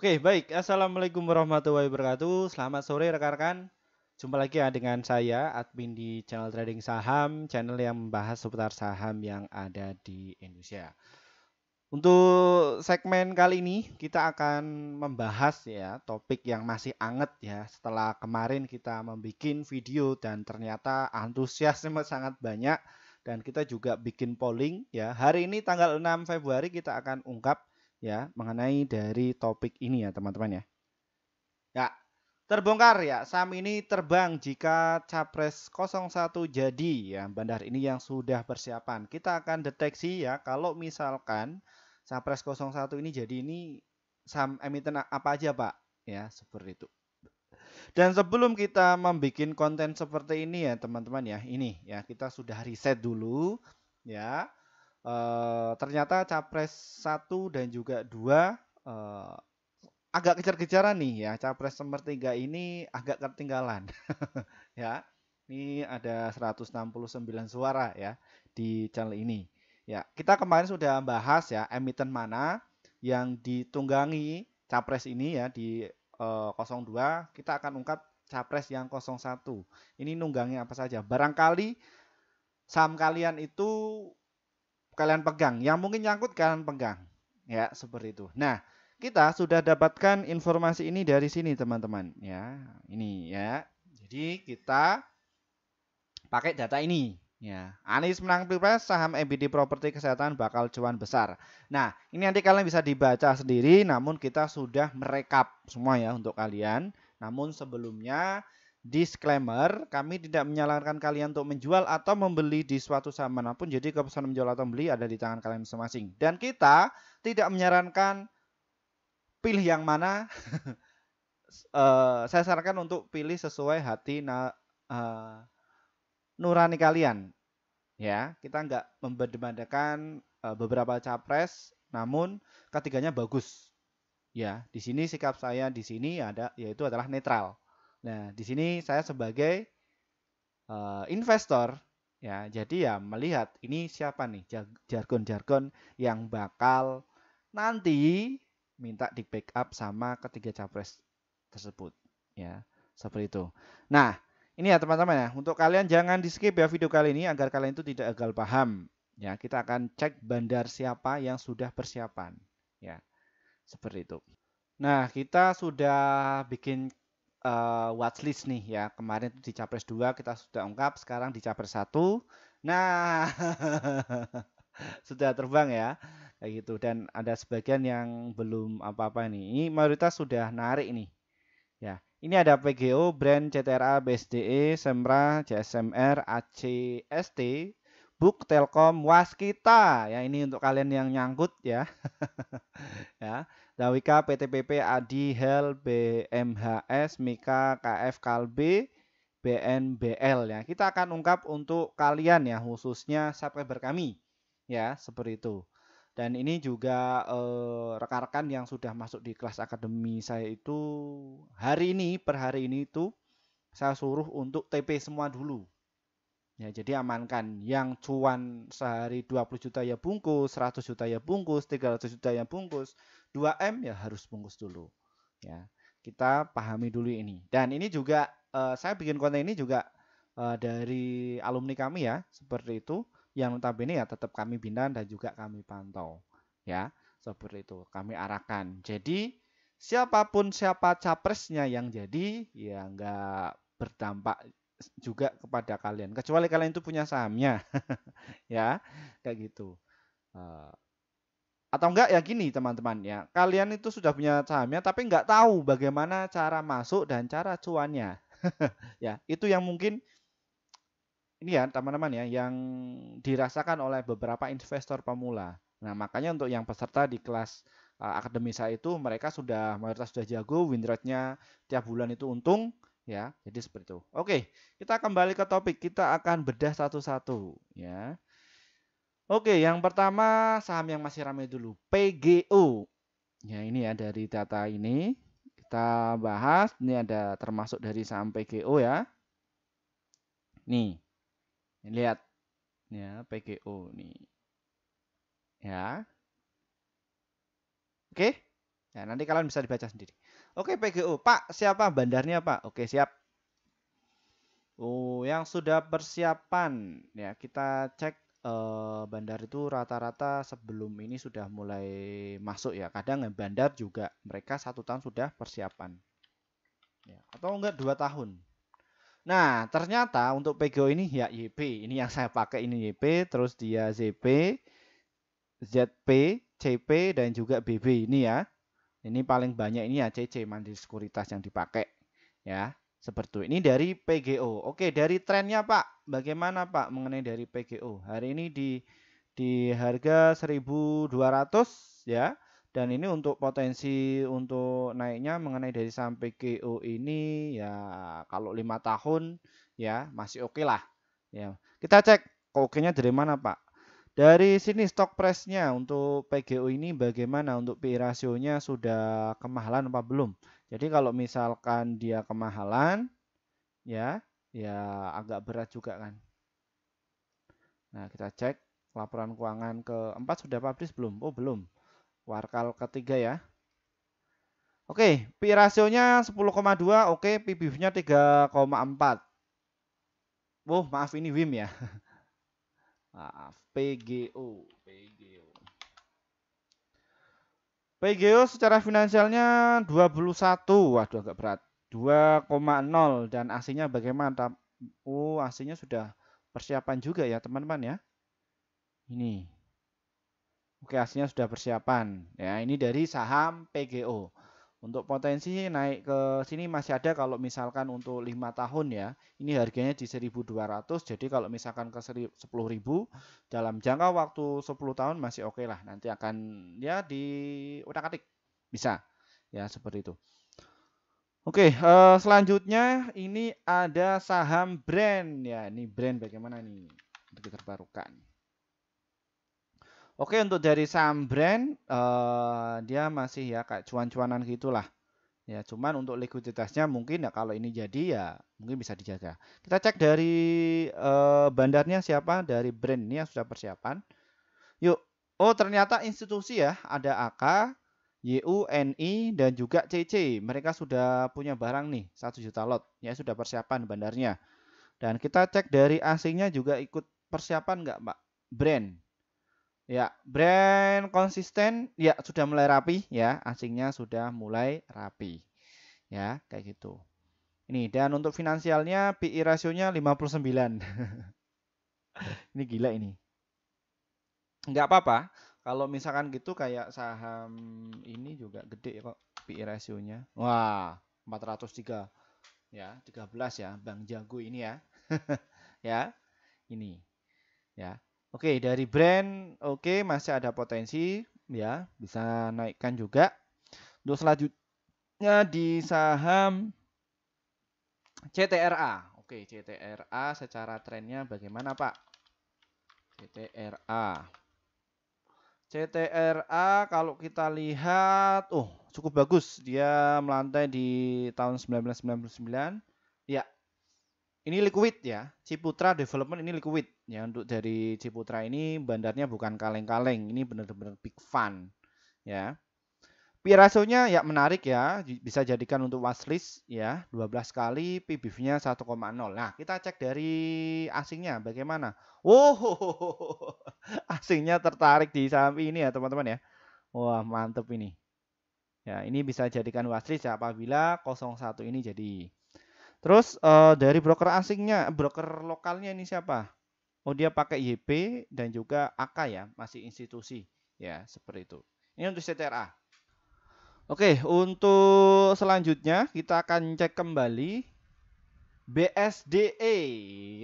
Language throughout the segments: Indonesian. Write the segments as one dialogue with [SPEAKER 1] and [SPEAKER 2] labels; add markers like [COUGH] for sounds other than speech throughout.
[SPEAKER 1] Oke, baik. Assalamualaikum warahmatullahi wabarakatuh. Selamat sore rekan-rekan. Jumpa lagi ya dengan saya, admin di channel Trading Saham, channel yang membahas seputar saham yang ada di Indonesia. Untuk segmen kali ini, kita akan membahas ya topik yang masih anget ya. Setelah kemarin kita membuat video dan ternyata antusiasme sangat banyak. Dan kita juga bikin polling ya. Hari ini tanggal 6 Februari kita akan ungkap ya mengenai dari topik ini ya teman-teman ya. Ya, terbongkar ya saham ini terbang jika capres 01 jadi ya bandar ini yang sudah persiapan. Kita akan deteksi ya kalau misalkan capres 01 ini jadi ini saham emiten apa aja Pak ya seperti itu. Dan sebelum kita membuat konten seperti ini ya teman-teman ya ini ya kita sudah riset dulu ya e, ternyata capres satu dan juga dua e, agak kejar-kejaran nih ya. Capres nomor tiga ini agak ketinggalan. [LAUGHS] ya. Ini ada 169 suara ya di channel ini. Ya, kita kemarin sudah bahas ya emiten mana yang ditunggangi capres ini ya di e, eh, 02, kita akan ungkap capres yang 01. Ini nunggangnya apa saja? Barangkali saham kalian itu kalian pegang, yang mungkin nyangkut kalian pegang. Ya, seperti itu. Nah, kita sudah dapatkan informasi ini dari sini teman-teman ya. Ini ya. Jadi kita pakai data ini ya. Anies menang Pilpres, saham MBD Properti Kesehatan bakal cuan besar. Nah, ini nanti kalian bisa dibaca sendiri namun kita sudah merekap semua ya untuk kalian. Namun sebelumnya Disclaimer, kami tidak menyalahkan kalian untuk menjual atau membeli di suatu saham manapun. Jadi keputusan menjual atau membeli ada di tangan kalian masing-masing. Dan kita tidak menyarankan pilih yang mana. [LAUGHS] Eh, saya sarankan untuk pilih sesuai hati na, uh, nurani kalian. Ya, kita nggak membedakan eh, beberapa capres, namun ketiganya bagus. Ya, di sini sikap saya di sini ada yaitu adalah netral Nah, di sini saya sebagai uh, investor ya, jadi ya melihat ini siapa nih jargon-jargon yang bakal nanti minta di backup sama ketiga capres tersebut ya, seperti itu. Nah, ini ya teman-teman ya, untuk kalian jangan di skip ya video kali ini agar kalian itu tidak gagal paham. Ya, kita akan cek bandar siapa yang sudah persiapan ya. Seperti itu. Nah, kita sudah bikin uh, watchlist nih ya. Kemarin di Capres 2 kita sudah ungkap, sekarang di Capres 1. Nah, [LAUGHS] sudah terbang ya. Kayak gitu dan ada sebagian yang belum apa-apa nih. Ini mayoritas sudah narik nih. Ya. Ini ada PGO, brand CTRA, BSDE, Semra, JSMR, ACST, Book, Telkom, Waskita. Ya, ini untuk kalian yang nyangkut ya. [LAUGHS] ya. Dawika PTPP Adi Hel BMHS Mika KF Kalbe BNBL ya. Kita akan ungkap untuk kalian ya khususnya subscriber kami ya seperti itu. Dan ini juga eh, rekan-rekan eh, yang sudah masuk di kelas akademi saya itu hari ini per hari ini itu saya suruh untuk TP semua dulu Ya, jadi amankan yang cuan sehari 20 juta ya bungkus, 100 juta ya bungkus, 300 juta ya bungkus, 2M ya harus bungkus dulu. Ya, kita pahami dulu ini. Dan ini juga uh, saya bikin konten ini juga uh, dari alumni kami ya, seperti itu. Yang notabene ya tetap kami bina dan juga kami pantau. Ya, seperti itu. Kami arahkan. Jadi siapapun siapa capresnya yang jadi ya nggak berdampak juga kepada kalian kecuali kalian itu punya sahamnya [LAUGHS] ya kayak gitu eh, atau enggak ya gini teman-teman ya kalian itu sudah punya sahamnya tapi enggak tahu bagaimana cara masuk dan cara cuannya [LAUGHS] ya itu yang mungkin ini ya teman-teman ya yang dirasakan oleh beberapa investor pemula. Nah, makanya untuk yang peserta di kelas uh, eh, akademisa itu mereka sudah mayoritas sudah jago win rate-nya tiap bulan itu untung ya. Jadi seperti itu. Oke, kita kembali ke topik. Kita akan bedah satu-satu ya. Oke, yang pertama saham yang masih ramai dulu, PGO. Ya, ini ya dari data ini kita bahas. Ini ada termasuk dari saham PGO ya. Nih. Lihat. Ya, PGO nih. Ya. Oke. Ya, nanti kalian bisa dibaca sendiri. Oke Pgu Pak siapa bandarnya Pak? Oke siap. Oh yang sudah persiapan ya kita cek eh, bandar itu rata-rata sebelum ini sudah mulai masuk ya. Kadang bandar juga mereka satu tahun sudah persiapan ya, atau enggak dua tahun. Nah, ternyata untuk Pgu ini ya YP. Ini yang saya pakai ini YP, terus dia ZP, ZP, CP dan juga BB ini ya. Ini paling banyak ini ACC mandiri sekuritas yang dipakai ya. Seperti ini dari PGO. Oke, dari trennya Pak. Bagaimana Pak mengenai dari PGO? Hari ini di di harga 1200 ya. Dan ini untuk potensi untuk naiknya mengenai dari saham PGO ini ya kalau lima tahun ya masih oke okay lah. Ya. Kita cek oke-nya dari mana Pak? Dari sini stok price untuk PGU ini bagaimana untuk PI rasionya sudah kemahalan apa belum? Jadi kalau misalkan dia kemahalan ya, ya agak berat juga kan. Nah, kita cek laporan keuangan keempat sudah publish belum? Oh, belum. Warkal ketiga ya. Oke, PI rasionya 10,2, oke, PBB-nya 3,4. Wow, maaf ini WIM ya. [LAUGHS] maaf. PGO. PGO. PGO secara finansialnya 21. Waduh agak berat. 2,0 dan aslinya bagaimana? Oh, aslinya sudah persiapan juga ya, teman-teman ya. Ini. Oke, aslinya sudah persiapan. Ya, ini dari saham PGO. Untuk potensi naik ke sini masih ada kalau misalkan untuk 5 tahun ya. Ini harganya di 1200. Jadi kalau misalkan ke 10.000 dalam jangka waktu 10 tahun masih oke okay lah. Nanti akan ya di utak-atik. Bisa. Ya, seperti itu. Oke, uh, selanjutnya ini ada saham brand ya. Ini brand bagaimana nih? Untuk terbarukan. Oke untuk dari brand uh, dia masih ya kayak cuan-cuanan gitulah. Ya cuman untuk likuiditasnya mungkin ya kalau ini jadi ya mungkin bisa dijaga. Kita cek dari uh, bandarnya siapa dari brand ini yang sudah persiapan. Yuk. Oh ternyata institusi ya ada AK, YU, NI dan juga CC. Mereka sudah punya barang nih satu juta lot. Ya sudah persiapan bandarnya. Dan kita cek dari asingnya juga ikut persiapan nggak Pak? Brand Ya, brand konsisten ya sudah mulai rapi ya, asingnya sudah mulai rapi. Ya, kayak gitu. Ini dan untuk finansialnya PI rasionya 59. ini gila ini. Enggak apa-apa kalau misalkan gitu kayak saham ini juga gede kok PI rasionya. Wah, 403. Ya, 13 ya Bang Jago ini ya. [LAUGHS] ya. Ini. Ya, Oke, dari brand oke masih ada potensi ya, bisa naikkan juga. Untuk selanjutnya di saham CTRA. Oke, CTRA secara trennya bagaimana, Pak? CTRA. CTRA kalau kita lihat, oh, cukup bagus. Dia melantai di tahun 1999. Ya, ini liquid ya. Ciputra Development ini liquid ya. Untuk dari Ciputra ini bandarnya bukan kaleng-kaleng, ini benar-benar big fun ya. Pirasonya ya menarik ya, bisa jadikan untuk watchlist ya, 12 kali PBV-nya 1,0. Nah, kita cek dari asingnya bagaimana. Wow, oh, asingnya tertarik di saham ini ya teman-teman ya. Wah, mantep ini. Ya, ini bisa jadikan watchlist ya, apabila 01 ini jadi Terus uh, dari broker asingnya, broker lokalnya ini siapa? Oh dia pakai YP dan juga AK ya, masih institusi ya seperti itu. Ini untuk CTRA. Oke, untuk selanjutnya kita akan cek kembali BSDE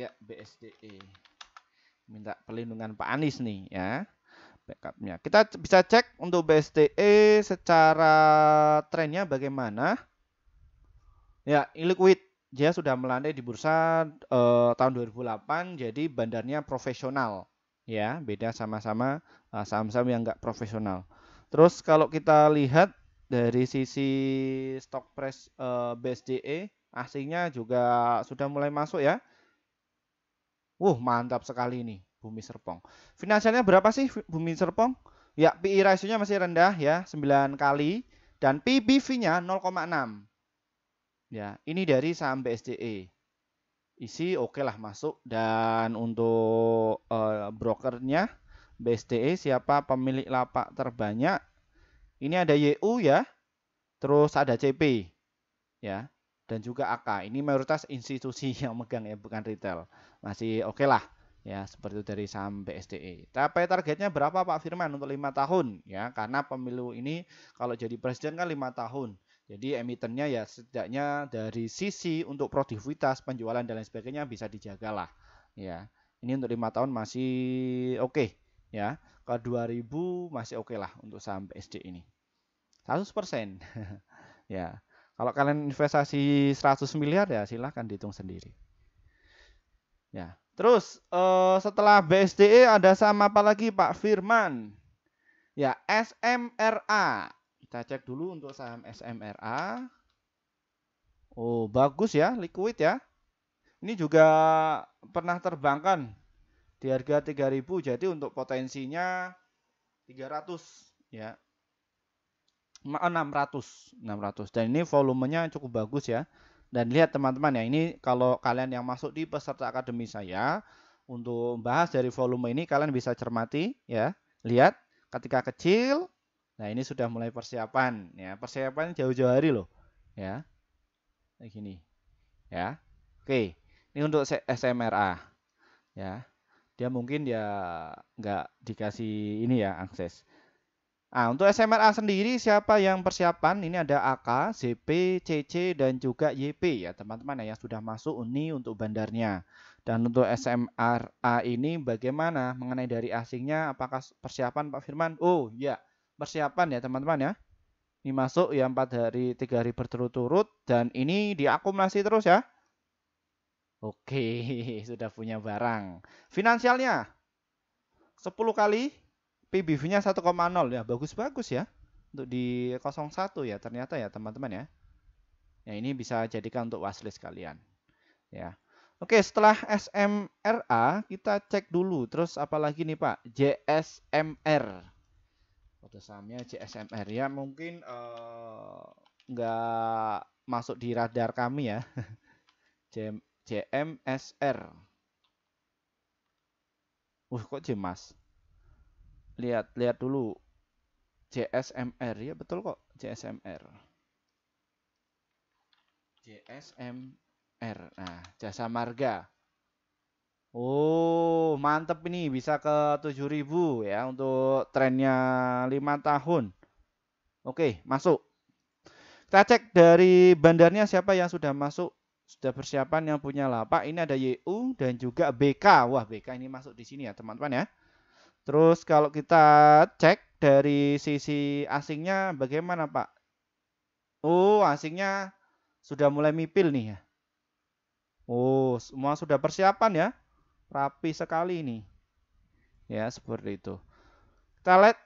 [SPEAKER 1] ya BSDE. Minta perlindungan Pak Anies nih ya backupnya. Kita bisa cek untuk BSDE secara trennya bagaimana. Ya, illiquid dia sudah melandai di bursa eh, tahun 2008 jadi bandarnya profesional ya beda sama-sama eh, saham-saham yang nggak profesional terus kalau kita lihat dari sisi stock price eh, BSDE asingnya juga sudah mulai masuk ya Wuh mantap sekali ini Bumi Serpong finansialnya berapa sih Bumi Serpong ya PI e ratio masih rendah ya 9 kali dan PBV-nya 0,6 Ya, ini dari saham BSCE Isi oke okay lah masuk dan untuk uh, brokernya BSCE siapa pemilik lapak terbanyak? Ini ada YU ya. Terus ada CP. Ya. Dan juga AK. Ini mayoritas institusi [LAUGHS] yang megang ya, bukan retail. Masih oke okay lah ya seperti itu dari saham BSDE. Tapi targetnya berapa Pak Firman untuk lima tahun ya karena pemilu ini kalau jadi presiden kan lima tahun. Jadi emitennya ya setidaknya dari sisi untuk produktivitas penjualan dan lain sebagainya bisa dijaga lah ya. Ini untuk lima tahun masih oke okay, ya. Ke 2000 masih oke okay lah untuk saham BSD ini. 100% persen [LAUGHS] ya. Kalau kalian investasi 100 miliar ya silahkan dihitung sendiri. Ya. Terus uh, setelah BSDE ada sama apa lagi Pak Firman? Ya, SMRA. Kita cek dulu untuk saham SMRA. Oh, bagus ya, liquid ya. Ini juga pernah terbangkan di harga 3000. Jadi untuk potensinya 300 ya. 600, 600. Eh, Dan ini volumenya cukup bagus ya. Dan lihat teman-teman ya, ini kalau kalian yang masuk di peserta akademi saya untuk membahas dari volume ini kalian bisa cermati ya. Lihat ketika kecil Nah, ini sudah mulai persiapan ya. Persiapan jauh-jauh hari loh. Ya. Kayak gini. Ya. Oke. Ini untuk SMRA. Ya. Dia mungkin dia nggak dikasih ini ya akses. ah untuk SMRA sendiri siapa yang persiapan? Ini ada AK, CP, CC dan juga YP ya, teman-teman ya yang sudah masuk UNI untuk bandarnya. Dan untuk SMRA ini bagaimana mengenai dari asingnya? Apakah persiapan Pak Firman? Oh, ya persiapan ya teman-teman ya. Ini masuk ya 4 hari, 3 hari berturut-turut dan ini diakumulasi terus ya. Oke, [LAUGHS] sudah punya barang. Finansialnya 10 kali PBV-nya 1,0 ya. Bagus-bagus ya. Untuk di 01 ya ternyata ya teman-teman ya. Ya ini bisa jadikan untuk waslist kalian. Ya. Oke, setelah SMRA kita cek dulu terus apalagi nih Pak? JSMR. Kode sahamnya JSMR ya mungkin eh, nggak uh, masuk di radar kami ya. CMSR. JMSR. Uh kok Jemas? Lihat lihat dulu JSMR ya betul kok JSMR. JSMR. Nah, jasa marga. Oh, mantep ini bisa ke 7000 ya untuk trennya 5 tahun. Oke, masuk. Kita cek dari bandarnya siapa yang sudah masuk, sudah persiapan yang punya lapak. Ini ada YU dan juga BK. Wah, BK ini masuk di sini ya, teman-teman ya. Terus kalau kita cek dari sisi asingnya bagaimana, Pak? Oh, asingnya sudah mulai mipil nih ya. Oh, semua sudah persiapan ya rapi sekali ini ya seperti itu kita lihat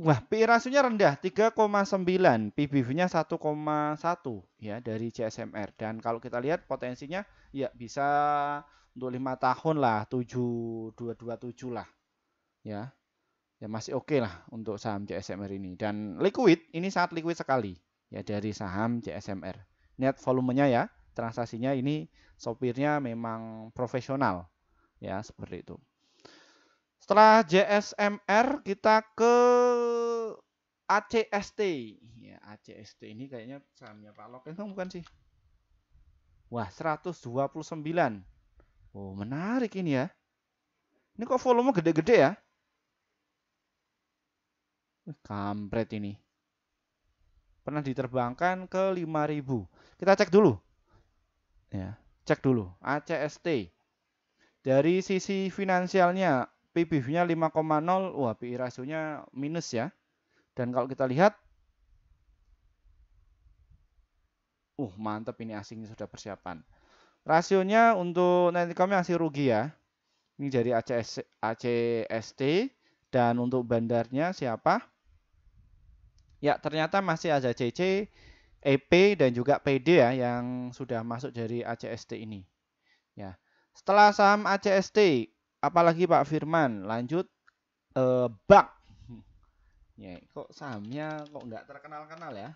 [SPEAKER 1] wah PI rasionya rendah 3,9 pbv nya 1,1 ya dari CSMR dan kalau kita lihat potensinya ya bisa untuk lima tahun lah 7227 lah ya ya masih oke okay lah untuk saham CSMR ini dan liquid ini sangat liquid sekali ya dari saham CSMR net volumenya ya transaksinya ini sopirnya memang profesional ya seperti itu. Setelah JSMR kita ke ACST. Ya, ACST ini kayaknya sahamnya Pak itu bukan sih? Wah, 129. Oh, menarik ini ya. Ini kok volume gede-gede ya? Kampret ini. Pernah diterbangkan ke 5000. Kita cek dulu. Ya. Cek dulu, ACST. Dari sisi finansialnya, PBB-nya 5,0, wah PI rasionya minus ya. Dan kalau kita lihat, uh mantap ini asingnya sudah persiapan. Rasionya untuk nanti kami masih rugi ya. Ini dari ACS, ACST dan untuk bandarnya siapa? Ya ternyata masih ada CC EP dan juga PD ya yang sudah masuk dari ACST ini. Ya. Setelah saham ACST, apalagi Pak Firman, lanjut eh, BAK. [LAUGHS] Ya, kok sahamnya kok nggak terkenal-kenal ya?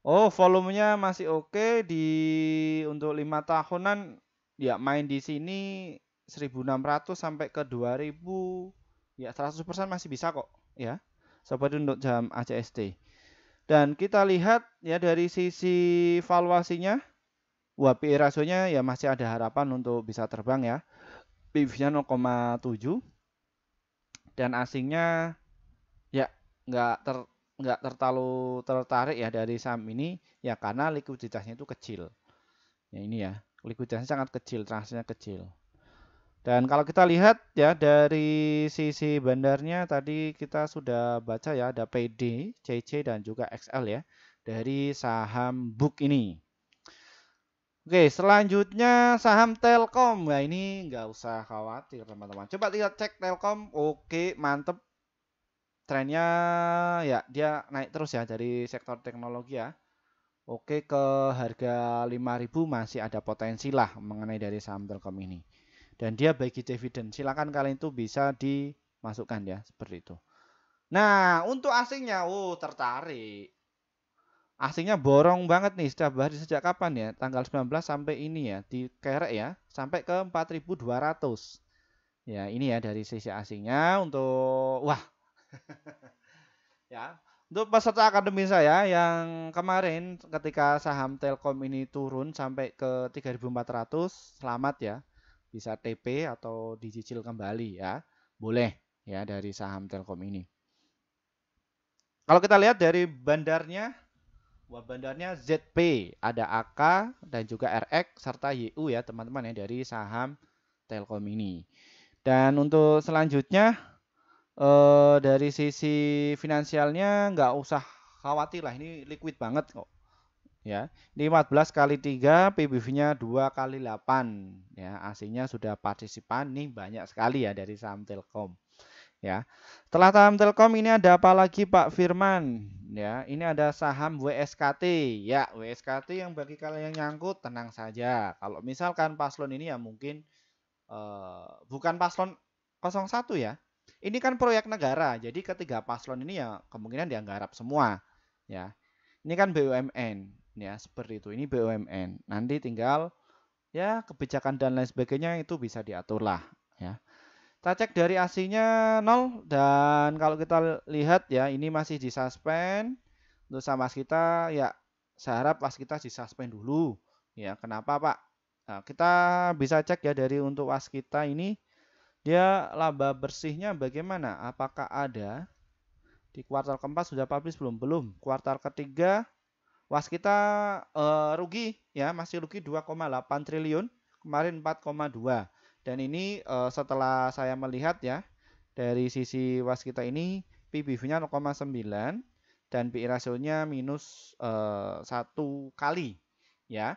[SPEAKER 1] Oh, volumenya masih oke okay di untuk lima tahunan ya main di sini 1600 sampai ke 2000 ya 100% masih bisa kok ya. Seperti untuk jam ACST. Dan kita lihat ya dari sisi valuasinya, wah e rasionya ya masih ada harapan untuk bisa terbang ya. PIV-nya e 0,7 dan asingnya ya nggak ter nggak tertalu tertarik ya dari saham ini ya karena likuiditasnya itu kecil. Ya ini ya, likuiditasnya sangat kecil, transaksinya kecil. Dan kalau kita lihat ya dari sisi bandarnya tadi kita sudah baca ya ada PD, CC dan juga XL ya dari saham book ini. Oke, selanjutnya saham Telkom. ya ini nggak usah khawatir, teman-teman. Coba lihat cek Telkom. Oke, mantep. Trennya ya dia naik terus ya dari sektor teknologi ya. Oke, ke harga 5000 masih ada potensi lah mengenai dari saham Telkom ini dan dia bagi dividen. Silakan kalian itu bisa dimasukkan ya, seperti itu. Nah, untuk asingnya, oh tertarik. Asingnya borong banget nih setiap hari sejak kapan ya? Tanggal 19 sampai ini ya, di kerek ya, sampai ke 4200. Ya, ini ya dari sisi asingnya untuk wah. [LAUGHS] ya, untuk peserta akademi saya yang kemarin ketika saham Telkom ini turun sampai ke 3400, selamat ya bisa TP atau dicicil kembali ya. Boleh ya dari saham Telkom ini. Kalau kita lihat dari bandarnya, buat bandarnya ZP, ada AK dan juga RX serta YU ya teman-teman ya dari saham Telkom ini. Dan untuk selanjutnya eh, dari sisi finansialnya nggak usah khawatir lah ini liquid banget kok ya. Ini 14 kali 3, PBV-nya 2 kali 8 ya. AC-nya sudah partisipan nih banyak sekali ya dari saham Telkom. Ya. Setelah saham Telkom ini ada apa lagi Pak Firman? Ya, ini ada saham WSKT. Ya, WSKT yang bagi kalian yang nyangkut tenang saja. Kalau misalkan paslon ini ya mungkin eh, bukan paslon 01 ya. Ini kan proyek negara, jadi ketiga paslon ini ya kemungkinan dianggarap semua, ya. Ini kan BUMN, ya seperti itu ini BUMN nanti tinggal ya kebijakan dan lain sebagainya itu bisa diatur lah ya kita cek dari aslinya nol dan kalau kita lihat ya ini masih di suspend untuk sama kita ya saya harap pas kita di suspend dulu ya kenapa pak nah, kita bisa cek ya dari untuk was kita ini dia laba bersihnya bagaimana apakah ada di kuartal keempat sudah publish belum belum kuartal ketiga Waskita uh, eh, rugi ya masih rugi 2,8 triliun kemarin 4,2 dan ini uh, setelah saya melihat ya dari sisi WAS kita ini PBV-nya 0,9 dan PI rasionya minus eh, satu uh, kali ya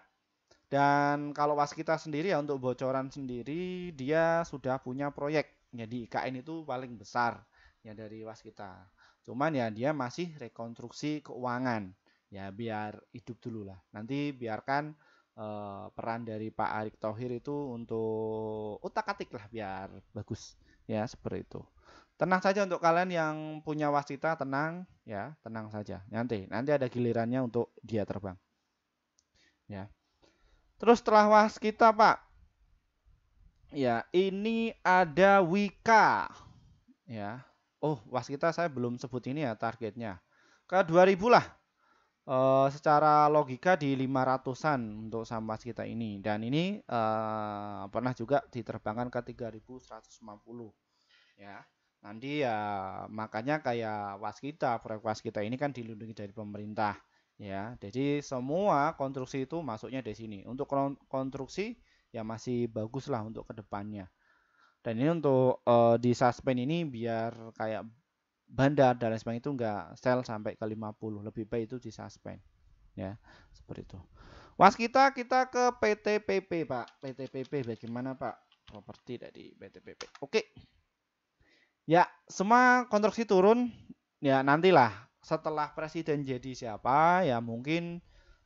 [SPEAKER 1] dan kalau WAS kita sendiri ya untuk bocoran sendiri dia sudah punya proyek jadi IKN itu paling besar ya dari WAS kita cuman ya dia masih rekonstruksi keuangan ya biar hidup dulu lah nanti biarkan uh, peran dari Pak Erick Tohir itu untuk utak atik lah biar bagus ya seperti itu tenang saja untuk kalian yang punya wasita tenang ya tenang saja nanti nanti ada gilirannya untuk dia terbang ya terus setelah was kita Pak ya ini ada Wika ya oh was kita saya belum sebut ini ya targetnya ke 2000 lah uh, secara logika di 500-an untuk sampah kita ini dan ini uh, pernah juga diterbangkan ke 3150 ya nanti ya makanya kayak was kita proyek kita ini kan dilindungi dari pemerintah ya jadi semua konstruksi itu masuknya di sini untuk konstruksi ya masih bagus lah untuk kedepannya dan ini untuk uh, di suspend ini biar kayak bandar dan lain sebagainya itu enggak sell sampai ke 50 lebih baik itu di suspend ya seperti itu was kita kita ke PTPP Pak PTPP bagaimana Pak properti dari PTPP oke ya semua konstruksi turun ya nantilah setelah presiden jadi siapa ya mungkin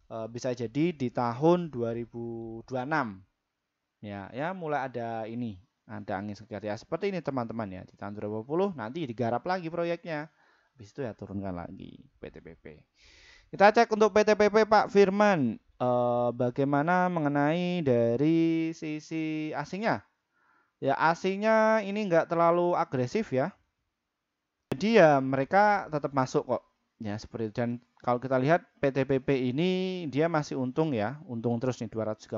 [SPEAKER 1] e, bisa jadi di tahun 2026 ya ya mulai ada ini ada angin segar ya seperti ini teman-teman ya di tahun 2020 nanti digarap lagi proyeknya habis itu ya turunkan lagi PTPP kita cek untuk PTPP Pak Firman e, bagaimana mengenai dari sisi asingnya ya asingnya ini nggak terlalu agresif ya jadi ya mereka tetap masuk kok ya seperti itu. dan kalau kita lihat PTPP ini dia masih untung ya untung terus nih 239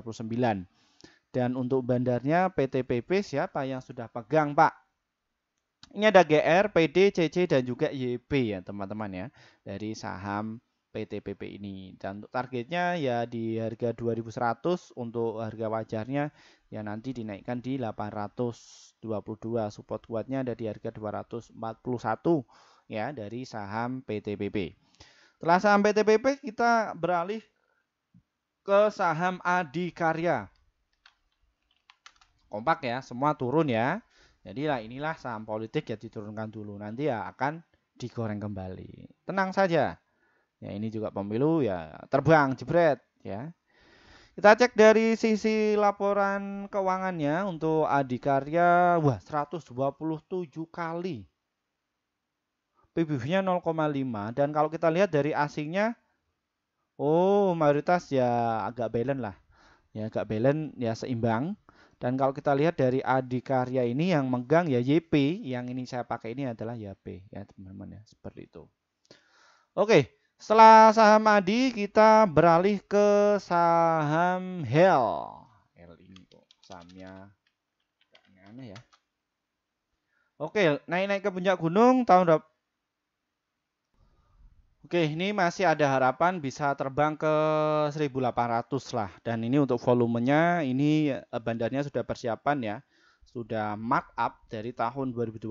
[SPEAKER 1] dan untuk bandarnya PTPP siapa yang sudah pegang Pak? Ini ada GR, PD, CC, dan juga YP ya teman-teman ya. Dari saham PTPP ini. Dan untuk targetnya ya di harga 2100 untuk harga wajarnya ya nanti dinaikkan di 822. Support kuatnya ada di harga 241 ya dari saham PTPP. Setelah saham PTPP kita beralih ke saham Adikarya kompak ya, semua turun ya. Jadilah inilah saham politik ya diturunkan dulu nanti ya akan digoreng kembali. Tenang saja. Ya ini juga pemilu ya terbang jebret ya. Kita cek dari sisi laporan keuangannya untuk Adikarya wah 127 kali. PBB-nya 0,5 dan kalau kita lihat dari asingnya oh mayoritas ya agak balance lah. Ya agak balance ya seimbang dan kalau kita lihat dari adikarya ini yang megang ya YP, yang ini saya pakai ini adalah YP ya teman-teman ya, seperti itu. Oke, setelah saham Adi kita beralih ke saham Hel. Hel ini kok sahamnya aneh ya. Oke, naik-naik ke puncak gunung tahun Oke, ini masih ada harapan bisa terbang ke 1800 lah. Dan ini untuk volumenya, ini eh, bandarnya sudah persiapan ya. Sudah mark up dari tahun 2021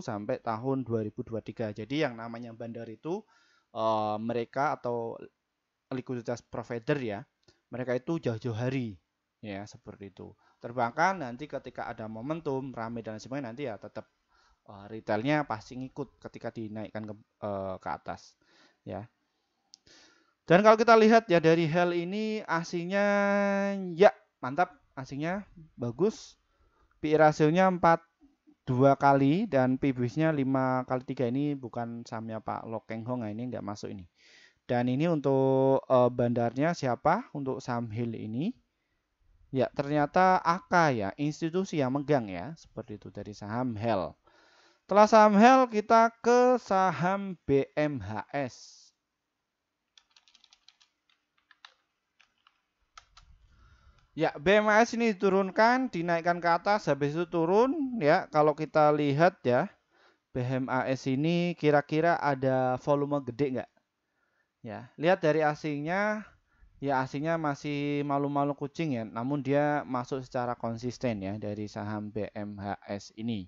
[SPEAKER 1] sampai tahun 2023. Jadi yang namanya bandar itu eh, mereka atau likuiditas provider ya, mereka itu jauh-jauh hari ya seperti itu. Terbangkan nanti ketika ada momentum rame dan sebagainya nanti ya tetap eh, retailnya pasti ngikut ketika dinaikkan ke, ke atas ya. Dan kalau kita lihat ya dari hal ini asingnya ya mantap, asingnya bagus. PI rasionya 4 2 kali dan PBS-nya 5 kali 3 ini bukan sahamnya Pak Lokeng Hong ya, ini nggak masuk ini. Dan ini untuk eh, bandarnya siapa? Untuk saham Hill ini. Ya, ternyata AK ya, institusi yang megang ya, seperti itu dari saham Hell. Setelah saham hell kita ke saham BMHS. Ya, BMHS ini diturunkan, dinaikkan ke atas, habis itu turun ya. Kalau kita lihat ya, BMHS ini kira-kira ada volume gede nggak? Ya, lihat dari asingnya, ya asingnya masih malu-malu kucing ya, namun dia masuk secara konsisten ya dari saham BMHS ini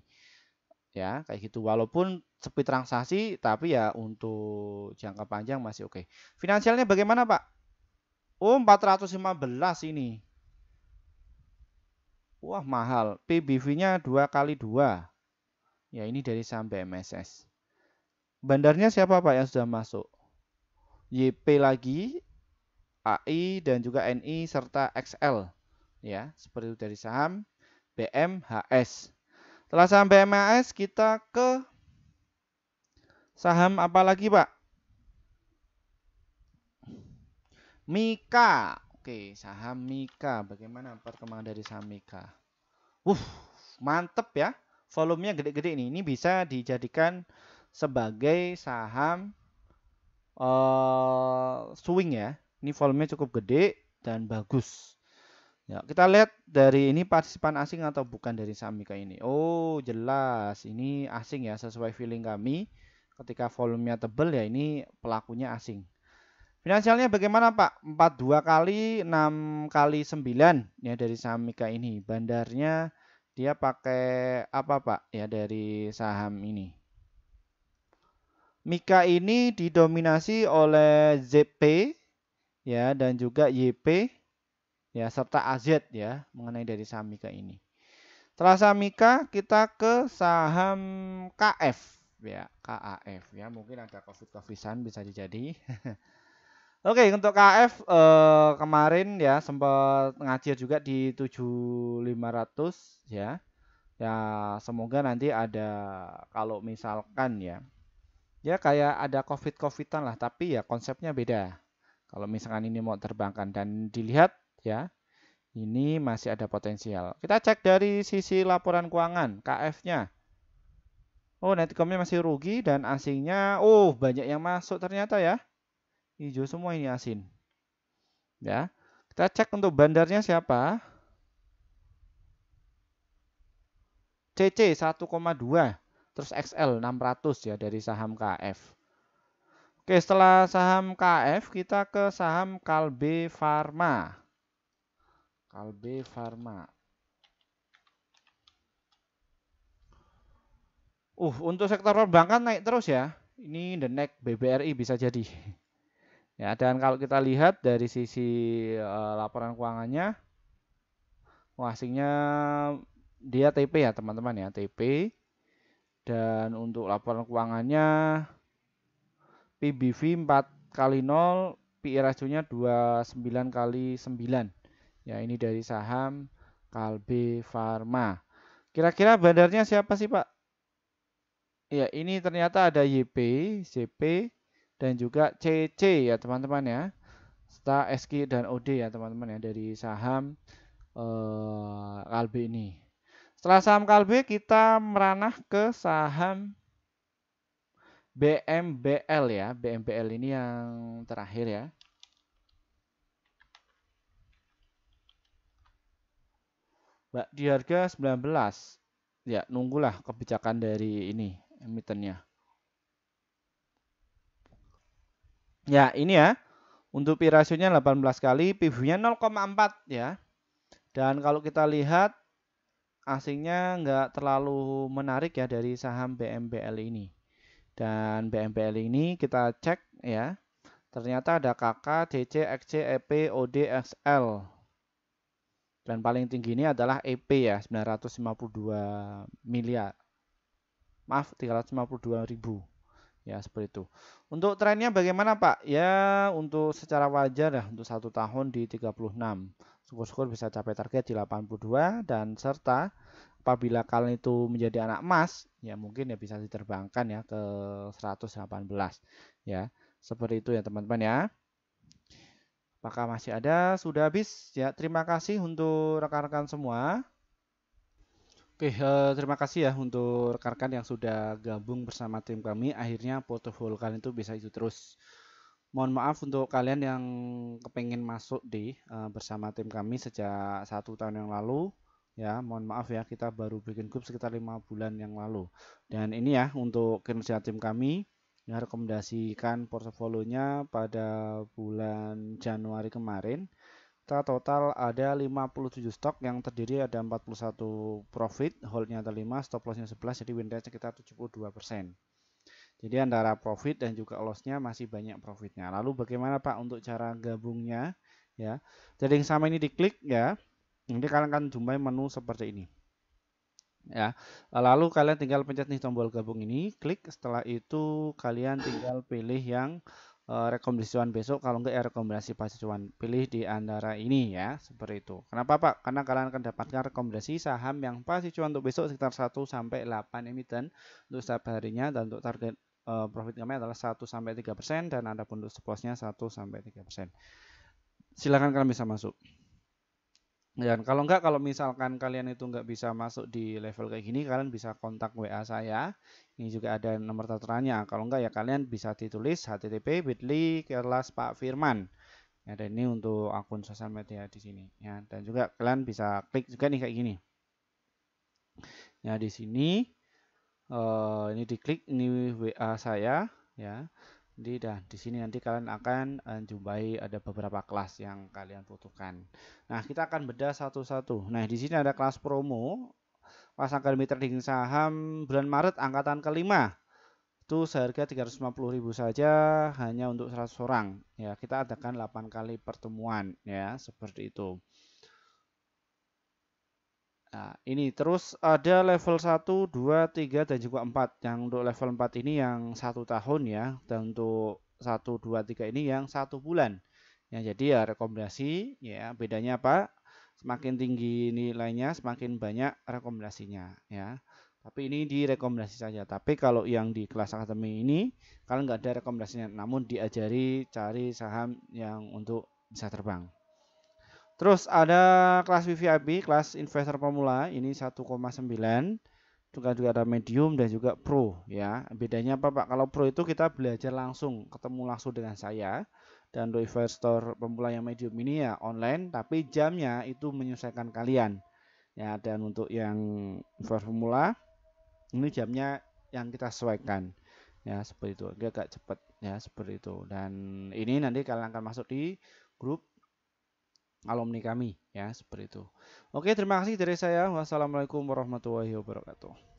[SPEAKER 1] ya kayak gitu walaupun sepi transaksi tapi ya untuk jangka panjang masih oke okay. finansialnya bagaimana pak oh 415 ini wah mahal PBV nya dua kali dua ya ini dari saham BMSS bandarnya siapa pak yang sudah masuk YP lagi AI dan juga NI serta XL ya seperti itu dari saham BMHS setelah saham BMAS kita ke saham apa lagi Pak? Mika. Oke, saham Mika. Bagaimana perkembangan dari saham Mika? Wuh, mantep ya. Volumenya gede-gede ini. Ini bisa dijadikan sebagai saham uh, swing ya. Ini volumenya cukup gede dan bagus. Ya, kita lihat dari ini partisipan asing atau bukan dari saham Mika ini. Oh, jelas ini asing ya sesuai feeling kami. Ketika volumenya tebel ya ini pelakunya asing. Finansialnya bagaimana Pak? 42 kali 6 kali 9 ya dari saham Mika ini. Bandarnya dia pakai apa Pak? Ya dari saham ini. Mika ini didominasi oleh ZP ya dan juga YP ya serta AZ ya mengenai dari saham Mika ini. Setelah saham Mika kita ke saham KF ya KAF ya mungkin ada covid covidan bisa dijadi. [LAUGHS] Oke untuk KF eh, kemarin ya sempat ngajir juga di 7500 ya. Ya semoga nanti ada kalau misalkan ya ya kayak ada covid covidan lah tapi ya konsepnya beda kalau misalkan ini mau terbangkan dan dilihat ya. Ini masih ada potensial. Kita cek dari sisi laporan keuangan, KF-nya. Oh, netcomnya masih rugi dan asingnya, oh banyak yang masuk ternyata ya. Hijau semua ini asin. Ya. Kita cek untuk bandarnya siapa? CC 1,2, terus XL 600 ya dari saham KF. Oke, setelah saham KF kita ke saham Kalbe Farma. Kalbe Pharma. Uh, untuk sektor perbankan naik terus ya. Ini the next BBRI bisa jadi. [LAUGHS] Ya, dan kalau kita lihat dari sisi uh, laporan keuangannya, wasingnya dia TP ya teman-teman ya, TP. Dan untuk laporan keuangannya PBV 4 kali 0, PI rasionya 29 kali 9. Ya, ini dari saham Kalbe Farma. Kira-kira bandarnya siapa sih, Pak? Ya, ini ternyata ada YP, CP, dan juga CC ya, teman-teman ya. Serta SK dan OD ya, teman-teman ya, dari saham eh, Kalbe ini. Setelah saham Kalbe, kita meranah ke saham BMBL ya. BMBL ini yang terakhir ya. di harga 19 ya nunggulah kebijakan dari ini emitennya ya ini ya untuk pi rasionya 18 kali PV-nya 0,4 ya dan kalau kita lihat asingnya nggak terlalu menarik ya dari saham BMBL ini dan BMBL ini kita cek ya ternyata ada KK, DC, XC, EP, OD, XL dan paling tinggi ini adalah EP ya, 952 miliar. Maaf, 352 ribu. Ya, seperti itu. Untuk trennya bagaimana Pak? Ya, untuk secara wajar ya, untuk satu tahun di 36. Syukur-syukur bisa capai target di 82 dan serta apabila kalian itu menjadi anak emas, ya mungkin ya bisa diterbangkan ya ke 118 ya. Seperti itu ya teman-teman ya. Apakah masih ada? Sudah habis ya. Terima kasih untuk rekan-rekan semua. Oke, eh, terima kasih ya untuk rekan-rekan yang sudah gabung bersama tim kami. Akhirnya portofolio kalian itu bisa itu terus. Mohon maaf untuk kalian yang kepengen masuk di uh, bersama tim kami sejak satu tahun yang lalu. Ya, mohon maaf ya kita baru bikin grup sekitar lima bulan yang lalu. Dan ini ya untuk kinerja tim kami merekomendasikan portofolionya pada bulan Januari kemarin kita total ada 57 stok yang terdiri ada 41 profit holdnya ada 5 stop lossnya 11 jadi win rate kita 72% jadi antara profit dan juga lossnya masih banyak profitnya lalu bagaimana Pak untuk cara gabungnya ya jadi yang sama ini diklik ya nanti kalian akan jumpai menu seperti ini ya. Lalu kalian tinggal pencet nih tombol gabung ini, klik. Setelah itu kalian tinggal pilih yang eh, rekomendasi cuan besok kalau enggak ya rekomendasi pasti cuan. Pilih di antara ini ya, seperti itu. Kenapa, Pak? Karena kalian akan dapatkan rekomendasi saham yang pasti cuan untuk besok sekitar 1 sampai 8 emiten untuk setiap harinya dan untuk target uh, profit kami adalah 1 sampai 3% dan ada pun untuk stop lossnya 1 sampai 3%. Silahkan kalian bisa masuk. Dan kalau enggak, kalau misalkan kalian itu enggak bisa masuk di level kayak gini, kalian bisa kontak WA saya. Ini juga ada nomor taturannya. Kalau enggak ya kalian bisa ditulis http bit.ly kelas Pak Firman. Ya, dan ini untuk akun sosial media di sini. Ya, dan juga kalian bisa klik juga nih kayak gini. Ya di sini, uh, ini diklik ini WA saya. Ya, jadi dah di sini nanti kalian akan eh, jumpai ada beberapa kelas yang kalian butuhkan. Nah, kita akan bedah satu-satu. Nah, di sini ada kelas promo pasang mitra di saham bulan Maret angkatan kelima. Itu seharga 350.000 saja hanya untuk 100 orang. Ya, kita adakan 8 kali pertemuan ya, seperti itu. Nah, ini terus ada level 1, 2, 3, dan juga 4. Yang untuk level 4 ini yang 1 tahun ya. Dan untuk 1, 2, 3 ini yang 1 bulan. Ya, jadi ya rekomendasi ya bedanya apa? Semakin tinggi nilainya, semakin banyak rekomendasinya ya. Tapi ini direkomendasi saja. Tapi kalau yang di kelas akademi ini kalian nggak ada rekomendasinya, namun diajari cari saham yang untuk bisa terbang. Terus ada kelas VVIP, kelas investor pemula, ini 1,9. Juga juga ada medium dan juga pro ya. Bedanya apa Pak? Kalau pro itu kita belajar langsung, ketemu langsung dengan saya. Dan untuk investor pemula yang medium ini ya online, tapi jamnya itu menyesuaikan kalian. Ya, dan untuk yang investor pemula ini jamnya yang kita sesuaikan. Ya, seperti itu. Dia agak cepat ya, seperti itu. Dan ini nanti kalian akan masuk di grup alumni kami ya seperti itu. Oke, terima kasih dari saya. Wassalamualaikum warahmatullahi wabarakatuh.